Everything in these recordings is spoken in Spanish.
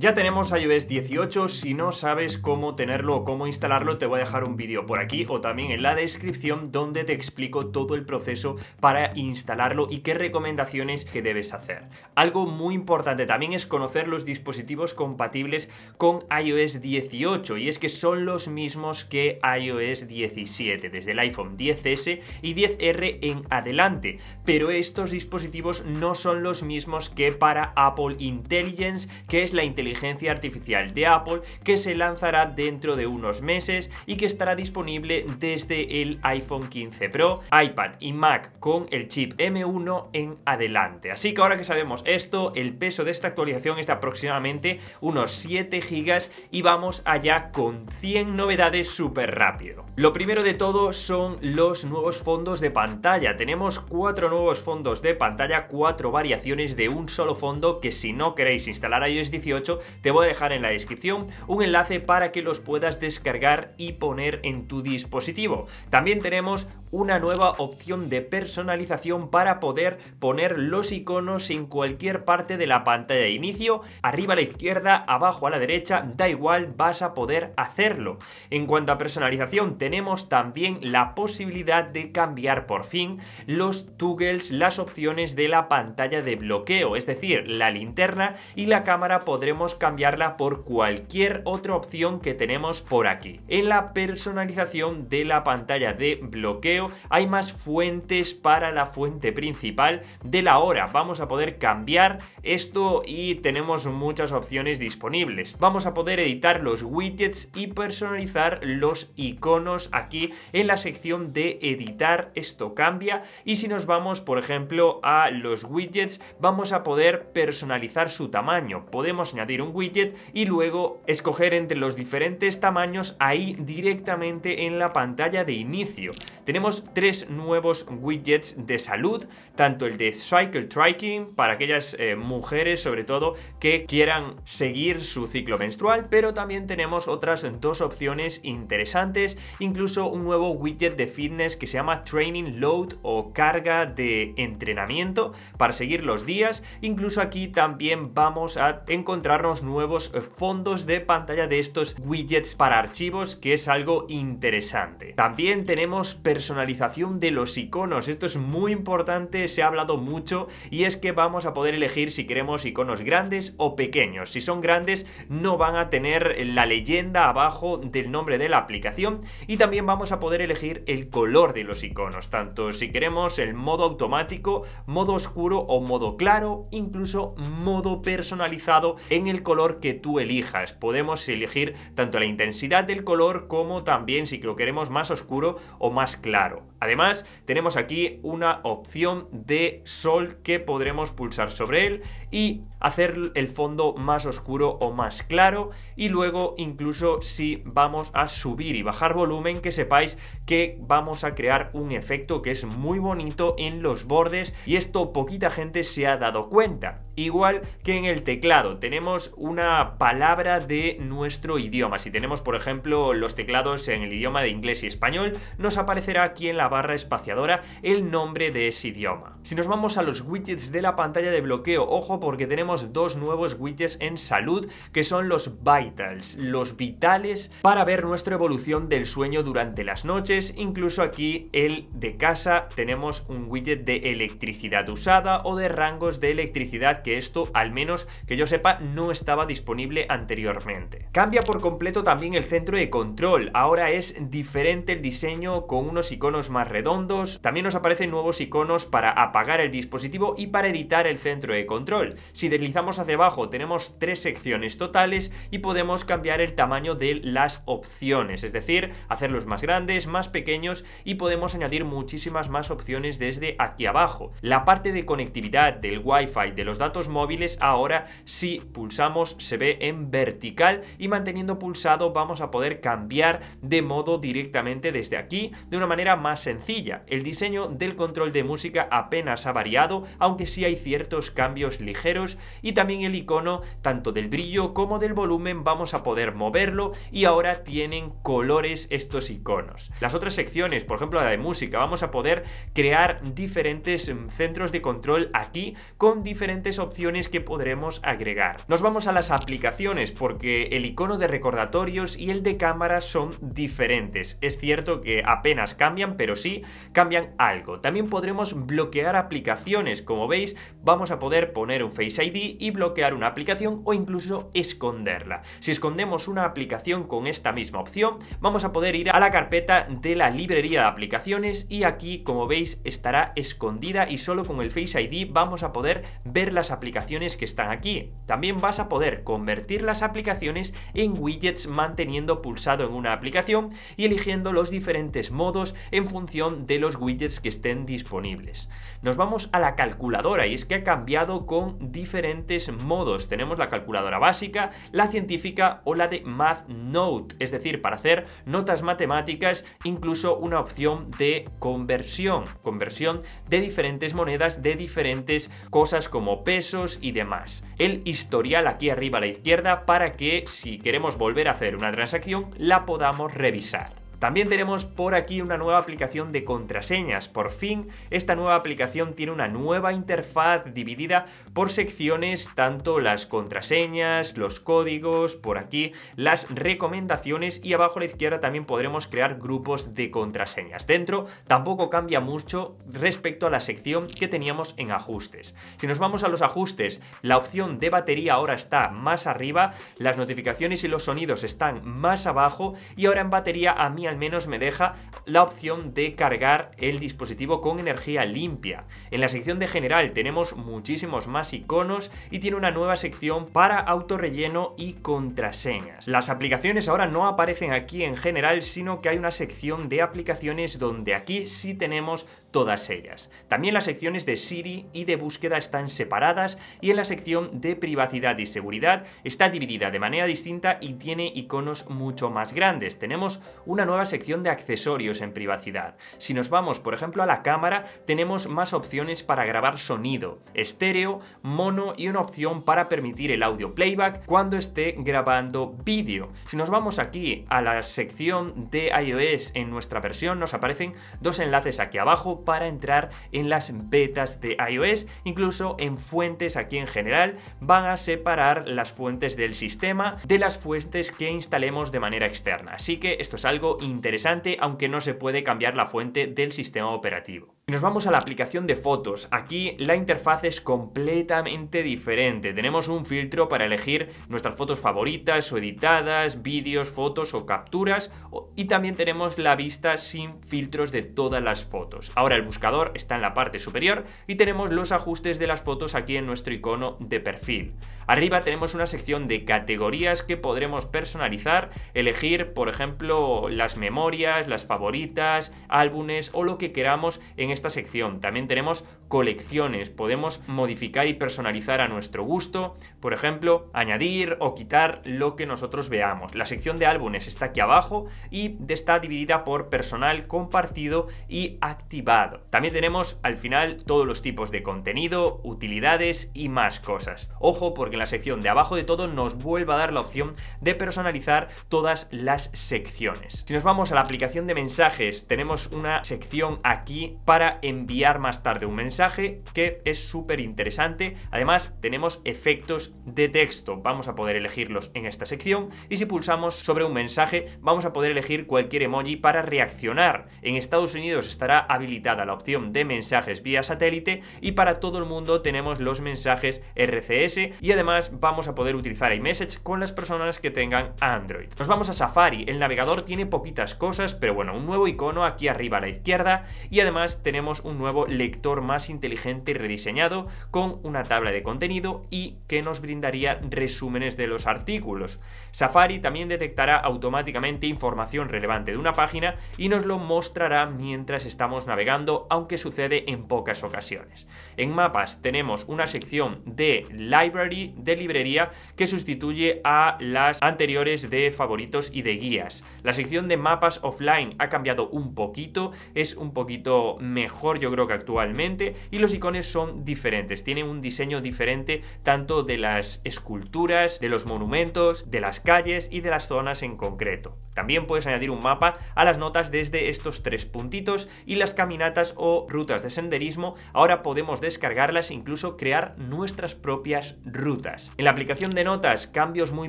Ya tenemos iOS 18, si no sabes cómo tenerlo o cómo instalarlo te voy a dejar un vídeo por aquí o también en la descripción donde te explico todo el proceso para instalarlo y qué recomendaciones que debes hacer. Algo muy importante también es conocer los dispositivos compatibles con iOS 18 y es que son los mismos que iOS 17 desde el iPhone 10S y 10R en adelante, pero estos dispositivos no son los mismos que para Apple Intelligence que es la inteligencia inteligencia artificial de Apple que se lanzará dentro de unos meses y que estará disponible desde el iPhone 15 Pro, iPad y Mac con el chip M1 en adelante. Así que ahora que sabemos esto, el peso de esta actualización es de aproximadamente unos 7 gigas y vamos allá con 100 novedades súper rápido. Lo primero de todo son los nuevos fondos de pantalla. Tenemos cuatro nuevos fondos de pantalla, cuatro variaciones de un solo fondo que si no queréis instalar iOS 18 te voy a dejar en la descripción un enlace para que los puedas descargar y poner en tu dispositivo. También tenemos una nueva opción de personalización para poder poner los iconos en cualquier parte de la pantalla de inicio, arriba a la izquierda, abajo a la derecha, da igual, vas a poder hacerlo. En cuanto a personalización, tenemos también la posibilidad de cambiar por fin los toggles, las opciones de la pantalla de bloqueo, es decir, la linterna y la cámara podremos cambiarla por cualquier otra opción que tenemos por aquí. En la personalización de la pantalla de bloqueo hay más fuentes para la fuente principal de la hora. Vamos a poder cambiar esto y tenemos muchas opciones disponibles. Vamos a poder editar los widgets y personalizar los iconos aquí en la sección de editar. Esto cambia y si nos vamos por ejemplo a los widgets vamos a poder personalizar su tamaño. Podemos añadir un widget y luego escoger entre los diferentes tamaños ahí directamente en la pantalla de inicio. Tenemos tres nuevos widgets de salud, tanto el de Cycle Tracking para aquellas eh, mujeres sobre todo que quieran seguir su ciclo menstrual, pero también tenemos otras dos opciones interesantes, incluso un nuevo widget de fitness que se llama Training Load o carga de entrenamiento para seguir los días. Incluso aquí también vamos a encontrar nuevos eh, fondos de pantalla de estos widgets para archivos, que es algo interesante. También tenemos personalización de los iconos. Esto es muy importante, se ha hablado mucho y es que vamos a poder elegir si queremos iconos grandes o pequeños. Si son grandes no van a tener la leyenda abajo del nombre de la aplicación y también vamos a poder elegir el color de los iconos, tanto si queremos el modo automático, modo oscuro o modo claro, incluso modo personalizado en el color que tú elijas. Podemos elegir tanto la intensidad del color como también si lo queremos más oscuro o más claro. Además, tenemos aquí una opción de sol que podremos pulsar sobre él y hacer el fondo más oscuro o más claro y luego incluso si vamos a subir y bajar volumen que sepáis que vamos a crear un efecto que es muy bonito en los bordes y esto poquita gente se ha dado cuenta. Igual que en el teclado tenemos una palabra de nuestro idioma. Si tenemos por ejemplo los teclados en el idioma de inglés y español nos aparecerá aquí en la barra espaciadora el nombre de ese idioma. Si nos vamos a los widgets de la pantalla de bloqueo, ojo porque tenemos dos nuevos widgets en salud que son los vitals, los vitales para ver nuestra evolución del sueño durante las noches, incluso aquí el de casa tenemos un widget de electricidad usada o de rangos de electricidad que esto al menos que yo sepa no estaba disponible anteriormente. Cambia por completo también el centro de control, ahora es diferente el diseño con unos iconos más redondos. También nos aparecen nuevos iconos para apagar el dispositivo y para editar el centro de control. Si deslizamos hacia abajo tenemos tres secciones totales y podemos cambiar el tamaño de las opciones, es decir, hacerlos más grandes, más pequeños y podemos añadir muchísimas más opciones desde aquí abajo. La parte de conectividad del Wi-Fi de los datos móviles ahora si pulsamos se ve en vertical y manteniendo pulsado vamos a poder cambiar de modo directamente desde aquí de una manera más sencilla. El diseño del control de música apenas ha variado, aunque sí hay ciertos cambios ligeros y también el icono tanto del brillo como del volumen vamos a poder moverlo y ahora tienen colores estos iconos. Las otras secciones, por ejemplo la de música, vamos a poder crear diferentes mm, centros de control aquí con diferentes opciones que podremos agregar. Nos vamos a las aplicaciones porque el icono de recordatorios y el de cámara son diferentes. Es cierto que apenas cambian, pero si cambian algo. También podremos bloquear aplicaciones, como veis vamos a poder poner un Face ID y bloquear una aplicación o incluso esconderla. Si escondemos una aplicación con esta misma opción, vamos a poder ir a la carpeta de la librería de aplicaciones y aquí como veis estará escondida y solo con el Face ID vamos a poder ver las aplicaciones que están aquí. También vas a poder convertir las aplicaciones en widgets manteniendo pulsado en una aplicación y eligiendo los diferentes modos en función de los widgets que estén disponibles. Nos vamos a la calculadora y es que ha cambiado con diferentes modos. Tenemos la calculadora básica, la científica o la de Math Note es decir, para hacer notas matemáticas, incluso una opción de conversión, conversión de diferentes monedas, de diferentes cosas como pesos y demás. El historial aquí arriba a la izquierda para que si queremos volver a hacer una transacción la podamos revisar. También tenemos por aquí una nueva aplicación de contraseñas. Por fin, esta nueva aplicación tiene una nueva interfaz dividida por secciones, tanto las contraseñas, los códigos, por aquí las recomendaciones y abajo a la izquierda también podremos crear grupos de contraseñas. Dentro tampoco cambia mucho respecto a la sección que teníamos en ajustes. Si nos vamos a los ajustes, la opción de batería ahora está más arriba, las notificaciones y los sonidos están más abajo y ahora en batería a mi al menos me deja la opción de cargar el dispositivo con energía limpia. En la sección de general tenemos muchísimos más iconos y tiene una nueva sección para autorrelleno y contraseñas. Las aplicaciones ahora no aparecen aquí en general, sino que hay una sección de aplicaciones donde aquí sí tenemos todas ellas. También las secciones de Siri y de búsqueda están separadas y en la sección de privacidad y seguridad está dividida de manera distinta y tiene iconos mucho más grandes. Tenemos una nueva sección de accesorios en privacidad. Si nos vamos, por ejemplo, a la cámara, tenemos más opciones para grabar sonido, estéreo, mono y una opción para permitir el audio playback cuando esté grabando vídeo. Si nos vamos aquí a la sección de iOS en nuestra versión, nos aparecen dos enlaces aquí abajo para entrar en las betas de iOS, incluso en fuentes aquí en general, van a separar las fuentes del sistema de las fuentes que instalemos de manera externa. Así que esto es algo interesante, aunque no se puede cambiar la fuente del sistema operativo nos vamos a la aplicación de fotos. Aquí la interfaz es completamente diferente. Tenemos un filtro para elegir nuestras fotos favoritas o editadas, vídeos, fotos o capturas. Y también tenemos la vista sin filtros de todas las fotos. Ahora el buscador está en la parte superior y tenemos los ajustes de las fotos aquí en nuestro icono de perfil. Arriba tenemos una sección de categorías que podremos personalizar, elegir por ejemplo las memorias, las favoritas, álbumes o lo que queramos en este esta sección. También tenemos colecciones, podemos modificar y personalizar a nuestro gusto, por ejemplo, añadir o quitar lo que nosotros veamos. La sección de álbumes está aquí abajo y está dividida por personal, compartido y activado. También tenemos al final todos los tipos de contenido, utilidades y más cosas. Ojo porque en la sección de abajo de todo nos vuelva a dar la opción de personalizar todas las secciones. Si nos vamos a la aplicación de mensajes, tenemos una sección aquí para enviar más tarde un mensaje que es súper interesante. Además, tenemos efectos de texto. Vamos a poder elegirlos en esta sección y si pulsamos sobre un mensaje vamos a poder elegir cualquier emoji para reaccionar. En Estados Unidos estará habilitada la opción de mensajes vía satélite y para todo el mundo tenemos los mensajes RCS y además vamos a poder utilizar iMessage con las personas que tengan Android. Nos vamos a Safari. El navegador tiene poquitas cosas, pero bueno, un nuevo icono aquí arriba a la izquierda y además tenemos tenemos un nuevo lector más inteligente y rediseñado con una tabla de contenido y que nos brindaría resúmenes de los artículos. Safari también detectará automáticamente información relevante de una página y nos lo mostrará mientras estamos navegando, aunque sucede en pocas ocasiones. En mapas tenemos una sección de library, de librería, que sustituye a las anteriores de favoritos y de guías. La sección de mapas offline ha cambiado un poquito, es un poquito mejor mejor yo creo que actualmente y los icones son diferentes, tienen un diseño diferente tanto de las esculturas, de los monumentos, de las calles y de las zonas en concreto. También puedes añadir un mapa a las notas desde estos tres puntitos y las caminatas o rutas de senderismo ahora podemos descargarlas e incluso crear nuestras propias rutas. En la aplicación de notas, cambios muy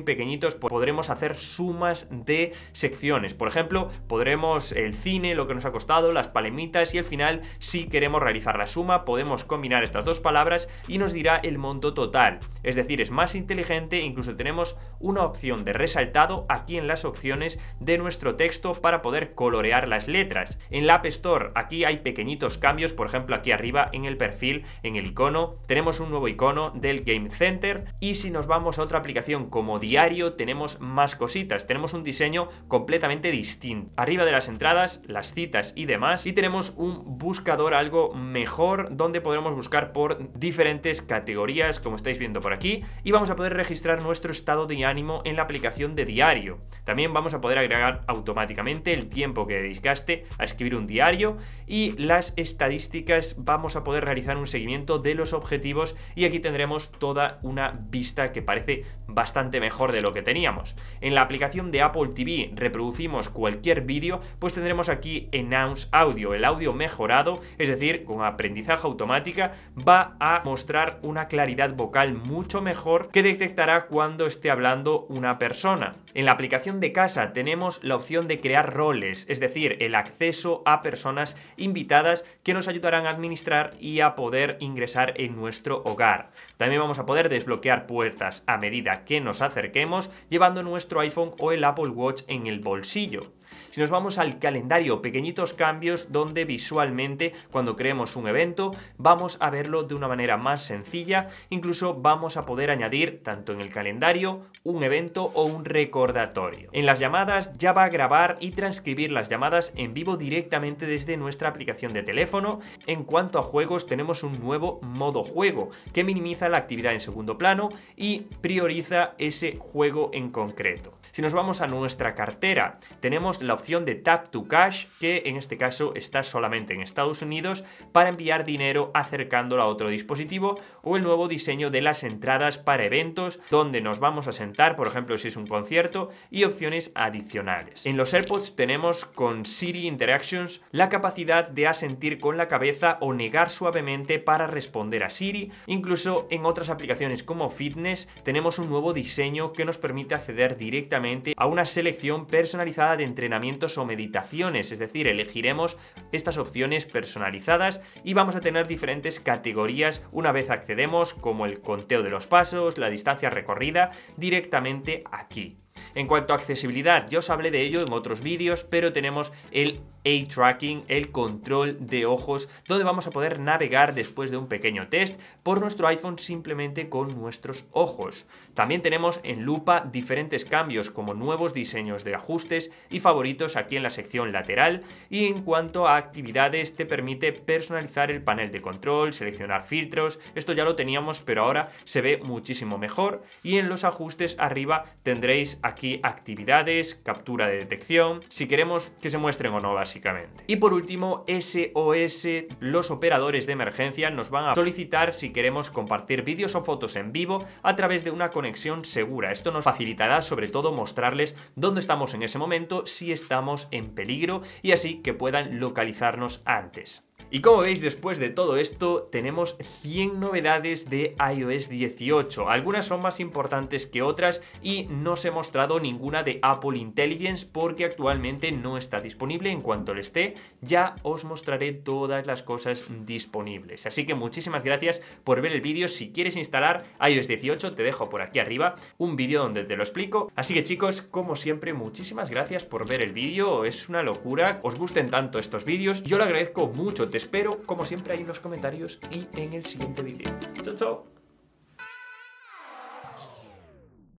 pequeñitos, podremos hacer sumas de secciones. Por ejemplo, podremos el cine, lo que nos ha costado, las palemitas y al final si queremos realizar la suma, podemos combinar estas dos palabras y nos dirá el monto total. Es decir, es más inteligente, incluso tenemos una opción de resaltado aquí en las opciones de nuestro texto para poder colorear las letras. En la App Store aquí hay pequeñitos cambios, por ejemplo aquí arriba en el perfil, en el icono, tenemos un nuevo icono del Game Center y si nos vamos a otra aplicación como Diario tenemos más cositas, tenemos un diseño completamente distinto. Arriba de las entradas, las citas y demás y tenemos un buscador algo mejor donde podremos buscar por diferentes categorías como estáis viendo por aquí y vamos a poder registrar nuestro estado de ánimo en la aplicación de diario. También vamos a poder agregar automáticamente el tiempo que dedicaste a escribir un diario y las estadísticas vamos a poder realizar un seguimiento de los objetivos y aquí tendremos toda una vista que parece bastante mejor de lo que teníamos. En la aplicación de Apple TV reproducimos cualquier vídeo pues tendremos aquí Announce Audio, el audio mejorado es decir, con aprendizaje automática, va a mostrar una claridad vocal mucho mejor que detectará cuando esté hablando una persona. En la aplicación de casa tenemos la opción de crear roles, es decir, el acceso a personas invitadas que nos ayudarán a administrar y a poder ingresar en nuestro hogar. También vamos a poder desbloquear puertas a medida que nos acerquemos llevando nuestro iPhone o el Apple Watch en el bolsillo. Si nos vamos al calendario, pequeñitos cambios donde visualmente cuando creemos un evento vamos a verlo de una manera más sencilla, incluso vamos a poder añadir tanto en el calendario un evento o un recordatorio. En las llamadas ya va a grabar y transcribir las llamadas en vivo directamente desde nuestra aplicación de teléfono. En cuanto a juegos tenemos un nuevo modo juego que minimiza la actividad en segundo plano y prioriza ese juego en concreto. Si nos vamos a nuestra cartera, tenemos la opción de Tap to Cash, que en este caso está solamente en Estados Unidos, para enviar dinero acercándolo a otro dispositivo, o el nuevo diseño de las entradas para eventos, donde nos vamos a sentar, por ejemplo, si es un concierto, y opciones adicionales. En los AirPods tenemos con Siri Interactions la capacidad de asentir con la cabeza o negar suavemente para responder a Siri. Incluso en otras aplicaciones como Fitness tenemos un nuevo diseño que nos permite acceder directamente a una selección personalizada de entrenamiento o meditaciones, es decir, elegiremos estas opciones personalizadas y vamos a tener diferentes categorías una vez accedemos, como el conteo de los pasos, la distancia recorrida, directamente aquí. En cuanto a accesibilidad, yo os hablé de ello en otros vídeos, pero tenemos el eye tracking, el control de ojos, donde vamos a poder navegar después de un pequeño test por nuestro iPhone simplemente con nuestros ojos. También tenemos en lupa diferentes cambios como nuevos diseños de ajustes y favoritos aquí en la sección lateral y en cuanto a actividades te permite personalizar el panel de control, seleccionar filtros, esto ya lo teníamos pero ahora se ve muchísimo mejor y en los ajustes arriba tendréis aquí actividades, captura de detección, si queremos que se muestren o no básicamente. Y por último, SOS, los operadores de emergencia nos van a solicitar si queremos compartir vídeos o fotos en vivo a través de una conexión segura. Esto nos facilitará sobre todo mostrarles dónde estamos en ese momento, si estamos en peligro y así que puedan localizarnos antes. Y como veis, después de todo esto, tenemos 100 novedades de iOS 18. Algunas son más importantes que otras y no os he mostrado ninguna de Apple Intelligence porque actualmente no está disponible. En cuanto le esté, ya os mostraré todas las cosas disponibles. Así que muchísimas gracias por ver el vídeo. Si quieres instalar iOS 18, te dejo por aquí arriba un vídeo donde te lo explico. Así que chicos, como siempre, muchísimas gracias por ver el vídeo. Es una locura. Os gusten tanto estos vídeos. Yo lo agradezco mucho espero, como siempre, ahí en los comentarios y en el siguiente vídeo. ¡Chao, chao!